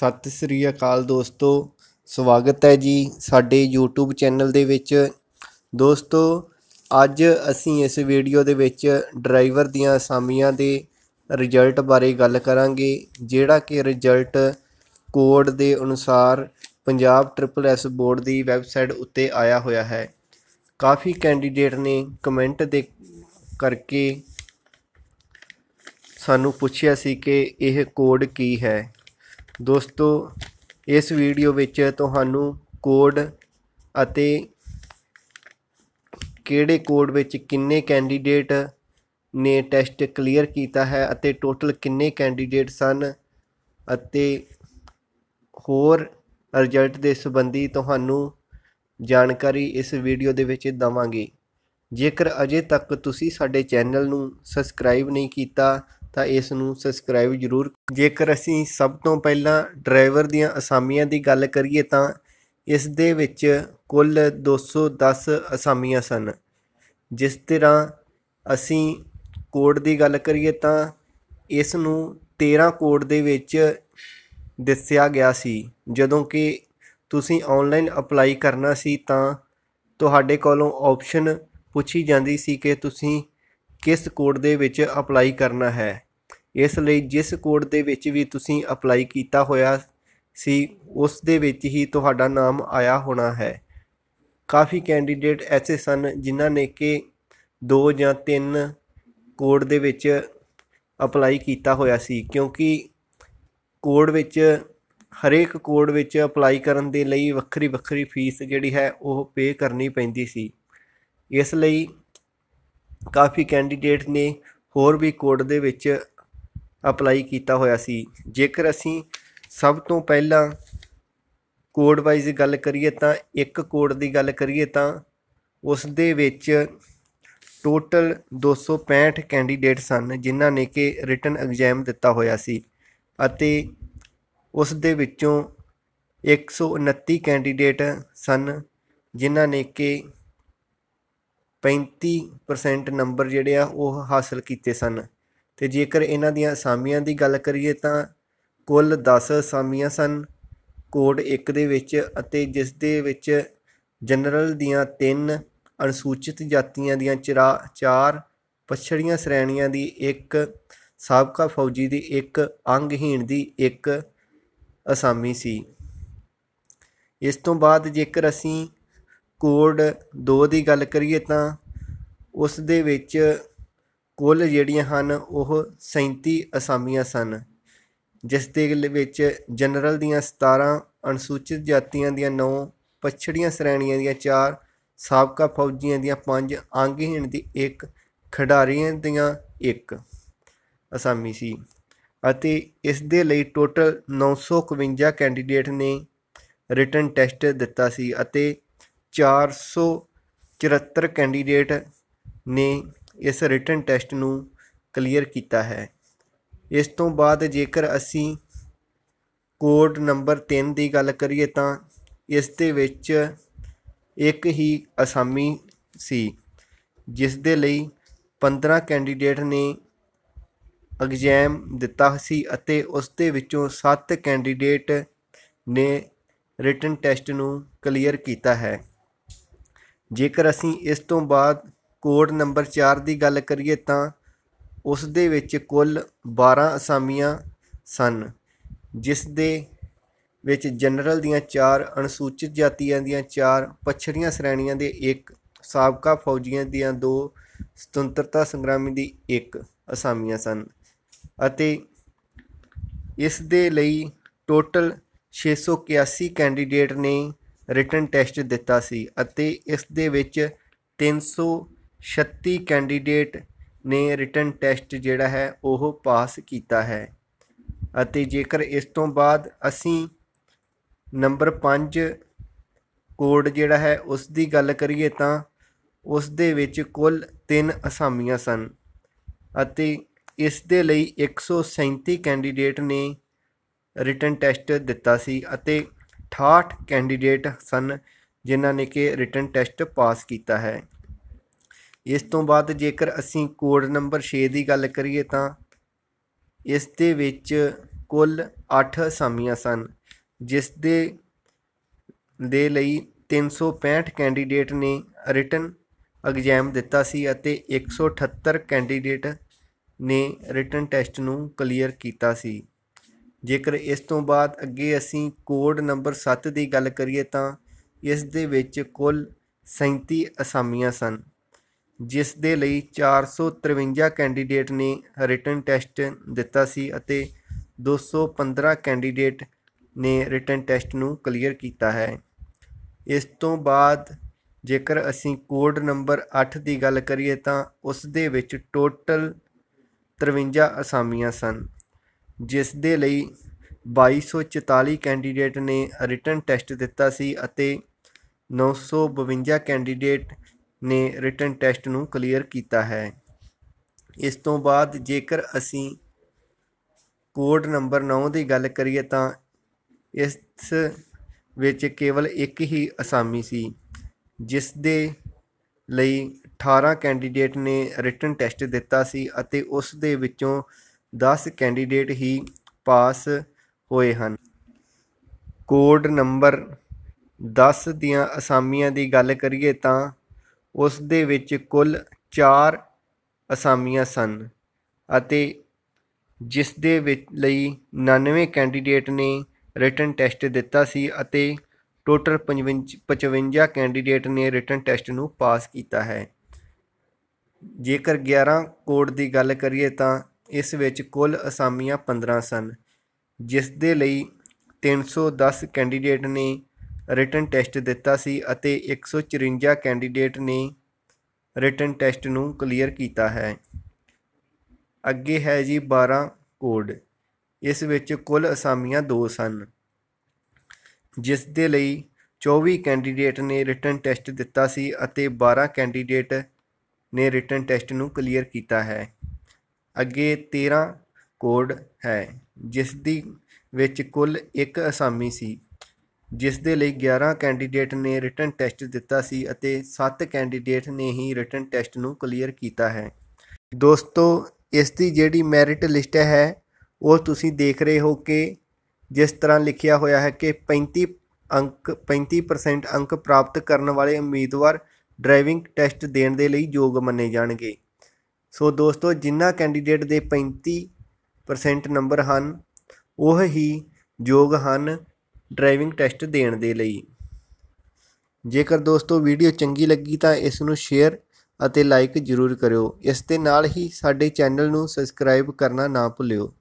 ਸਤਿ ਸ੍ਰੀ ਅਕਾਲ ਦੋਸਤੋ ਸਵਾਗਤ ਹੈ ਜੀ ਸਾਡੇ YouTube ਚੈਨਲ ਦੇ ਵਿੱਚ ਦੋਸਤੋ ਅੱਜ ਅਸੀਂ ਇਸ ਵੀਡੀਓ ਦੇ ਵਿੱਚ ਡਰਾਈਵਰ ਦੀਆਂ ਅਸਾਮੀਆਂ ਦੇ ਰਿਜ਼ਲਟ ਬਾਰੇ ਗੱਲ ਕਰਾਂਗੇ ਜਿਹੜਾ ਕਿ ਰਿਜ਼ਲਟ ਕੋਡ ਦੇ ਅਨੁਸਾਰ ਪੰਜਾਬ ਟ੍ਰਿਪਲ ਐਸ ਬੋਰਡ ਦੀ ਵੈਬਸਾਈਟ ਉੱਤੇ ਆਇਆ ਹੋਇਆ ਹੈ ਕਾਫੀ ਕੈਂਡੀਡੇਟ ਨੇ ਕਮੈਂਟ ਦੇ ਕਰਕੇ ਸਾਨੂੰ ਪੁੱਛਿਆ ਸੀ ਕਿ ਇਹ ਕੋਡ ਕੀ ਹੈ ਦੋਸਤੋ ਇਸ ਵੀਡੀਓ ਵਿੱਚ ਤੁਹਾਨੂੰ ਕੋਡ ਅਤੇ ਕਿਹੜੇ ਕੋਡ ਵਿੱਚ ਕਿੰਨੇ ਕੈਂਡੀਡੇਟ ਨੇ ਟੈਸਟ ਕਲੀਅਰ ਕੀਤਾ ਹੈ ਅਤੇ ਟੋਟਲ ਕਿੰਨੇ ਕੈਂਡੀਡੇਟ ਸਨ ਅਤੇ ਹੋਰ ਰਿਜ਼ਲਟ ਦੇ ਸੰਬੰਧੀ ਤੁਹਾਨੂੰ ਜਾਣਕਾਰੀ ਇਸ ਵੀਡੀਓ ਦੇ ਵਿੱਚ ਦਵਾਂਗੇ ਜੇਕਰ ਅਜੇ ਤੱਕ ਤੁਸੀਂ ਸਾਡੇ ਚੈਨਲ ਨੂੰ ਸਬਸਕ੍ਰਾਈਬ ਨਹੀਂ ਕੀਤਾ ਤਾਂ ਇਸ ਨੂੰ ਸਬਸਕ੍ਰਾਈਬ ਜ਼ਰੂਰ ਜੇਕਰ ਅਸੀਂ ਸਭ ਤੋਂ ਪਹਿਲਾਂ ਡਰਾਈਵਰ ਦੀਆਂ ਅਸਾਮੀਆਂ ਦੀ ਗੱਲ ਕਰੀਏ ਤਾਂ ਇਸ ਦੇ ਵਿੱਚ ਕੁੱਲ 210 ਅਸਾਮੀਆਂ ਸਨ ਜਿਸ ਤਰ੍ਹਾਂ ਅਸੀਂ ਕੋਡ ਦੀ ਗੱਲ ਕਰੀਏ ਤਾਂ ਇਸ ਨੂੰ 13 ਕੋਡ ਦੇ ਵਿੱਚ ਦੱਸਿਆ ਗਿਆ ਸੀ ਜਦੋਂ ਕਿ ਤੁਸੀਂ ਆਨਲਾਈਨ ਅਪਲਾਈ ਕਰਨਾ ਸੀ ਤਾਂ ਤੁਹਾਡੇ ਕੋਲੋਂ ਆਪਸ਼ਨ ਪੁੱਛੀ ਜਾਂਦੀ ਸੀ ਕਿ ਤੁਸੀਂ ਕਿਸ ਕੋਡ ਦੇ ਵਿੱਚ ਅਪਲਾਈ ਕਰਨਾ ਹੈ ਇਸ ਲਈ ਜਿਸ ਕੋਡ ਦੇ ਵਿੱਚ ਵੀ ਤੁਸੀਂ ਅਪਲਾਈ ਕੀਤਾ ਹੋਇਆ ਸੀ ਉਸ ਦੇ ਵਿੱਚ ਹੀ ਤੁਹਾਡਾ ਨਾਮ ਆਇਆ ਹੋਣਾ ਹੈ ਕਾਫੀ ਕੈਂਡੀਡੇਟ ਐਸੇ ਸਨ ਜਿਨ੍ਹਾਂ ਨੇ ਕਿ 2 ਜਾਂ 3 ਕੋਡ ਦੇ ਵਿੱਚ ਅਪਲਾਈ ਕੀਤਾ ਹੋਇਆ ਸੀ ਕਿਉਂਕਿ ਕੋਡ ਵਿੱਚ ਹਰੇਕ ਕੋਡ ਵਿੱਚ ਅਪਲਾਈ ਕਰਨ ਦੇ ਲਈ ਵੱਖਰੀ ਵੱਖਰੀ ਫੀਸ ਜਿਹੜੀ ਹੈ ਉਹ ਪੇ ਕਰਨੀ ਪੈਂਦੀ ਸੀ ਇਸ ਲਈ ਕਾਫੀ ਕੈਂਡੀਡੇਟ ਨੇ ਹੋਰ ਵੀ ਕੋਡ ਦੇ ਵਿੱਚ ਅਪਲਾਈ ਕੀਤਾ ਹੋਇਆ ਸੀ ਜੇਕਰ ਅਸੀਂ ਸਭ ਤੋਂ ਪਹਿਲਾਂ ਕੋਡ ਵਾਈਜ਼ ਗੱਲ ਕਰੀਏ ਤਾਂ ਇੱਕ ਕੋਡ ਦੀ ਗੱਲ ਕਰੀਏ ਤਾਂ ਉਸ ਦੇ ਵਿੱਚ ਟੋਟਲ 265 ਕੈਂਡੀਡੇਟ ਸਨ ਜਿਨ੍ਹਾਂ ਨੇ ਕਿ ਰਿਟਨ ਐਗਜ਼ਾਮ ਦਿੱਤਾ ਹੋਇਆ ਸੀ ਅਤੇ ਉਸ ਦੇ ਵਿੱਚੋਂ 129 ਕੈਂਡੀਡੇਟ ਸਨ ਜਿਨ੍ਹਾਂ ਨੇ ਕਿ 35% ਨੰਬਰ ਜਿਹੜੇ ਆ ਉਹ ਹਾਸਲ ਕੀਤੇ ਸਨ ਤੇ ਜੇਕਰ ਇਹਨਾਂ ਦੀਆਂ ਅਸਾਮੀਆਂ ਦੀ ਗੱਲ ਕਰੀਏ ਤਾਂ ਕੁੱਲ 10 ਅਸਾਮੀਆਂ ਸਨ ਕੋਡ 1 ਦੇ ਵਿੱਚ ਅਤੇ ਜਿਸ ਦੇ ਵਿੱਚ ਜਨਰਲ ਦੀਆਂ 3 ਅਨੁਸੂਚਿਤ ਜਾਤੀਆਂ ਦੀਆਂ 4 ਪਛੜੀਆਂ ਸ਼੍ਰੇਣੀਆਂ ਦੀ 1 ਸਾਬਕਾ ਫੌਜੀ ਦੀ 1 ਅੰਗਹੀਣ ਦੀ 1 ਅਸਾਮੀ ਸੀ ਇਸ ਤੋਂ ਬਾਅਦ ਜੇਕਰ ਅਸੀਂ ਕੋਡ 2 ਦੀ ਗੱਲ ਕਰੀਏ ਤਾਂ ਉਸ ਦੇ ਵਿੱਚ ਕੁੱਲ ਜਿਹੜੀਆਂ ਹਨ ਉਹ 37 ਅਸਾਮੀਆਂ ਸਨ ਜਿਸ ਦੇ ਵਿੱਚ ਜਨਰਲ ਦੀਆਂ 17 ਅਨੁਸੂਚਿਤ ਜਾਤੀਆਂ ਦੀਆਂ 9 ਪਛੜੀਆਂ ਸ਼੍ਰੇਣੀਆਂ ਦੀਆਂ 4 ਸਾਬਕਾ ਫੌਜੀਆਂ ਦੀਆਂ 5 ਅੰਗਹੀਣ ਦੀ 1 ਖਿਡਾਰੀਆਂ ਦੀਆਂ 1 ਅਸਾਮੀ ਸੀ ਅਤੇ ਇਸ ਦੇ ਲਈ ਟੋਟਲ 951 ਕੈਂਡੀਡੇਟ ਨੇ ਰਿਟਨ ਟੈਸਟ ਦਿੱਤਾ ਸੀ ਅਤੇ 474 ਕੈਂਡੀਡੇਟ ਨੇ ਇਸ ਰਿਟਨ ਟੈਸਟ ਨੂੰ ਕਲੀਅਰ ਕੀਤਾ ਹੈ ਇਸ ਤੋਂ ਬਾਅਦ ਜੇਕਰ ਅਸੀਂ ਕੋਡ ਨੰਬਰ 3 ਦੀ ਗੱਲ ਕਰੀਏ ਤਾਂ ਇਸ ਦੇ ਵਿੱਚ ਇੱਕ ਹੀ ਅਸਾਮੀ ਸੀ ਜਿਸ ਦੇ ਲਈ 15 ਕੈਂਡੀਡੇਟ ਨੇ ਐਗਜ਼ਾਮ ਦਿੱਤਾ ਸੀ ਅਤੇ ਉਸ ਦੇ ਵਿੱਚੋਂ 7 ਕੈਂਡੀਡੇਟ ਨੇ ਰਿਟਨ ਟੈਸਟ ਨੂੰ ਕਲੀਅਰ ਕੀਤਾ ਹੈ ਜੇਕਰ ਅਸੀਂ ਇਸ ਤੋਂ ਬਾਅਦ ਕੋਡ ਨੰਬਰ 4 ਦੀ ਗੱਲ ਕਰੀਏ ਤਾਂ ਉਸ ਦੇ ਵਿੱਚ ਕੁੱਲ 12 ਅਸਾਮੀਆਂ ਸਨ ਜਿਸ ਦੇ ਵਿੱਚ ਜਨਰਲ ਦੀਆਂ 4 ਅਨੁਸੂਚਿਤ ਜਾਤੀਆਂ ਦੀਆਂ 4 ਪਛੜੀਆਂ ਸ਼੍ਰੇਣੀਆਂ ਦੇ 1 ਸਾਬਕਾ ਫੌਜੀਆਂ ਦੀਆਂ 2 ਸੁਤੰਤਰਤਾ ਸੰਗਰਾਮੀ ਦੀ 1 ਅਸਾਮੀਆਂ ਸਨ ਅਤੇ ਇਸ ਦੇ ਲਈ ਟੋਟਲ 681 ਕੈਂਡੀਡੇਟ ਨੇ ਰਿਟਨ ਟੈਸਟ ਦਿੱਤਾ ਸੀ ਅਤੇ ਇਸ ਦੇ ਵਿੱਚ 300 36 ਕੈਂਡੀਡੇਟ ਨੇ ਰਿਟਨ ਟੈਸਟ ਜਿਹੜਾ ਹੈ ਉਹ ਪਾਸ ਕੀਤਾ ਹੈ ਅਤੇ ਜੇਕਰ ਇਸ ਤੋਂ ਬਾਅਦ ਅਸੀਂ ਨੰਬਰ 5 ਕੋਡ ਜਿਹੜਾ ਹੈ ਉਸ ਦੀ ਗੱਲ ਕਰੀਏ ਤਾਂ ਉਸ ਦੇ ਵਿੱਚ ਕੁੱਲ 3 ਅਸਾਮੀਆਂ ਸਨ ਅਤੇ ਇਸ ਦੇ ਲਈ 137 ਕੈਂਡੀਡੇਟ ਨੇ ਰਿਟਨ ਟੈਸਟ ਦਿੱਤਾ ਸੀ ਅਤੇ 68 ਕੈਂਡੀਡੇਟ ਸਨ ਜਿਨ੍ਹਾਂ ਨੇ ਕਿ ਰਿਟਨ ਟੈਸਟ ਪਾਸ ਕੀਤਾ ਹੈ ਇਸ ਤੋਂ ਬਾਅਦ ਜੇਕਰ ਅਸੀਂ ਕੋਡ ਨੰਬਰ 6 ਦੀ ਗੱਲ ਕਰੀਏ ਤਾਂ ਇਸ ਦੇ ਵਿੱਚ ਕੁੱਲ 8 ਅਸਾਮੀਆਂ ਸਨ ਜਿਸ ਦੇ ਦੇ ਲਈ 365 ਕੈਂਡੀਡੇਟ ਨੇ ਰਿਟਨ ਐਗਜ਼ਾਮ ਦਿੱਤਾ ਸੀ ਅਤੇ 178 ਕੈਂਡੀਡੇਟ ਨੇ ਰਿਟਨ ਟੈਸਟ ਨੂੰ ਕਲੀਅਰ ਕੀਤਾ ਸੀ ਜੇਕਰ ਇਸ ਤੋਂ ਬਾਅਦ ਅੱਗੇ ਅਸੀਂ ਕੋਡ ਨੰਬਰ 7 ਦੀ ਗੱਲ ਕਰੀਏ ਤਾਂ ਇਸ ਦੇ ਵਿੱਚ ਕੁੱਲ 37 ਅਸਾਮੀਆਂ ਸਨ ਜਿਸ ਦੇ ਲਈ 453 ਕੈਂਡੀਡੇਟ ਨੇ ਰਿਟਨ ਟੈਸਟ ਦਿੱਤਾ ਸੀ ਅਤੇ 215 ਕੈਂਡੀਡੇਟ ਨੇ ਰਿਟਨ ਟੈਸਟ ਨੂੰ ਕਲੀਅਰ ਕੀਤਾ ਹੈ ਇਸ ਤੋਂ ਬਾਅਦ ਜੇਕਰ ਅਸੀਂ ਕੋਡ ਨੰਬਰ 8 ਦੀ ਗੱਲ ਕਰੀਏ ਤਾਂ ਉਸ ਦੇ ਵਿੱਚ ਟੋਟਲ 53 ਅਸਾਮੀਆਂ ਸਨ ਜਿਸ ਦੇ ਲਈ 2244 ਕੈਂਡੀਡੇਟ ਨੇ ਰਿਟਨ ਟੈਸਟ ਦਿੱਤਾ ਸੀ ਅਤੇ 952 ਕੈਂਡੀਡੇਟ ਨੇ ਰਿਟਨ ਟੈਸਟ ਨੂੰ ਕਲੀਅਰ ਕੀਤਾ ਹੈ ਇਸ ਤੋਂ ਬਾਅਦ ਜੇਕਰ ਅਸੀਂ ਕੋਡ ਨੰਬਰ 9 ਦੀ ਗੱਲ ਕਰੀਏ ਤਾਂ ਇਸ ਵਿੱਚ ਕੇਵਲ ਇੱਕ ਹੀ ਅਸਾਮੀ ਸੀ ਜਿਸ ਦੇ ਲਈ 18 ਕੈਂਡੀਡੇਟ ਨੇ ਰਿਟਨ ਟੈਸਟ ਦਿੱਤਾ ਸੀ ਅਤੇ ਉਸ ਦੇ ਵਿੱਚੋਂ 10 ਕੈਂਡੀਡੇਟ ਹੀ ਪਾਸ ਹੋਏ ਹਨ ਕੋਡ ਨੰਬਰ 10 ਦੀਆਂ ਅਸਾਮੀਆਂ ਦੀ ਗੱਲ ਕਰੀਏ ਤਾਂ ਉਸ ਦੇ ਵਿੱਚ ਕੁੱਲ 4 ਅਸਾਮੀਆਂ ਸਨ ਅਤੇ ਜਿਸ ਦੇ ਵਿੱਚ ਲਈ 99 ਕੈਂਡੀਡੇਟ ਨੇ ਰਿਟਨ ਟੈਸਟ ਦਿੱਤਾ ਸੀ ਅਤੇ ਟੋਟਲ 55 ਕੈਂਡੀਡੇਟ ਨੇ ਰਿਟਨ ਟੈਸਟ ਨੂੰ ਪਾਸ ਕੀਤਾ ਹੈ ਜੇਕਰ 11 ਕੋਡ ਦੀ ਗੱਲ ਕਰੀਏ ਤਾਂ ਇਸ ਵਿੱਚ ਕੁੱਲ ਅਸਾਮੀਆਂ 15 ਸਨ ਜਿਸ ਦੇ ਲਈ 310 ਕੈਂਡੀਡੇਟ ਨੇ ਰਿਟਨ ਟੈਸਟ ਦਿੱਤਾ ਸੀ ਅਤੇ 154 ਕੈਂਡੀਡੇਟ ਨੇ ਰਿਟਨ ਟੈਸਟ ਨੂੰ ਕਲੀਅਰ ਕੀਤਾ ਹੈ ਅੱਗੇ ਹੈ ਜੀ 12 ਕੋਡ ਇਸ ਵਿੱਚ ਕੁੱਲ ਅਸਾਮੀਆਂ 2 ਸਨ ਜਿਸ ਦੇ ਲਈ 24 ਕੈਂਡੀਡੇਟ ਨੇ ਰਿਟਨ ਟੈਸਟ ਦਿੱਤਾ ਸੀ ਅਤੇ 12 ਕੈਂਡੀਡੇਟ ਨੇ ਰਿਟਨ ਟੈਸਟ ਨੂੰ ਕਲੀਅਰ ਕੀਤਾ ਹੈ ਅੱਗੇ 13 ਕੋਡ ਹੈ ਜਿਸ ਦੀ ਵਿੱਚ ਕੁੱਲ ਇੱਕ ਅਸਾਮੀ ਸੀ ਜਿਸ ਦੇ ਲਈ 11 ਕੈਂਡੀਡੇਟ ਨੇ ਰਿਟਨ ਟੈਸਟ ਦਿੱਤਾ ਸੀ ਅਤੇ 7 ਕੈਂਡੀਡੇਟ ਨੇ ਹੀ ਰਿਟਨ ਟੈਸਟ ਨੂੰ ਕਲੀਅਰ ਕੀਤਾ ਹੈ ਦੋਸਤੋ ਇਸ ਦੀ ਜਿਹੜੀ ਮੈਰਿਟ ਲਿਸਟ ਹੈ ਉਹ ਤੁਸੀਂ ਦੇਖ ਰਹੇ ਹੋ ਕਿ ਜਿਸ ਤਰ੍ਹਾਂ ਲਿਖਿਆ ਹੋਇਆ ਹੈ ਕਿ 35 ਅੰਕ 35% ਅੰਕ ਪ੍ਰਾਪਤ ਕਰਨ ਵਾਲੇ ਉਮੀਦਵਾਰ ਡਰਾਈਵਿੰਗ ਟੈਸਟ ਦੇਣ ਦੇ ਲਈ ਯੋਗ ਮੰਨੇ ਜਾਣਗੇ ਸੋ ਦੋਸਤੋ ਜਿਨ੍ਹਾਂ ਕੈਂਡੀਡੇਟ ਦੇ 35% ਨੰਬਰ ਹਨ ਉਹ ਹੀ ਯੋਗ ਹਨ ਡਰਾਈਵਿੰਗ ਟੈਸਟ ਦੇਣ ਦੇ ਲਈ ਜੇਕਰ ਦੋਸਤੋ ਵੀਡੀਓ ਚੰਗੀ ਲੱਗੀ ਤਾਂ ਇਸ ਨੂੰ ਸ਼ੇਅਰ ਅਤੇ ਲਾਈਕ ਜ਼ਰੂਰ ਕਰਿਓ ਇਸ ਦੇ ਨਾਲ ਹੀ ਸਾਡੇ ਚੈਨਲ ਨੂੰ ਸਬਸਕ੍ਰਾਈਬ ਕਰਨਾ ਨਾ ਭੁੱਲਿਓ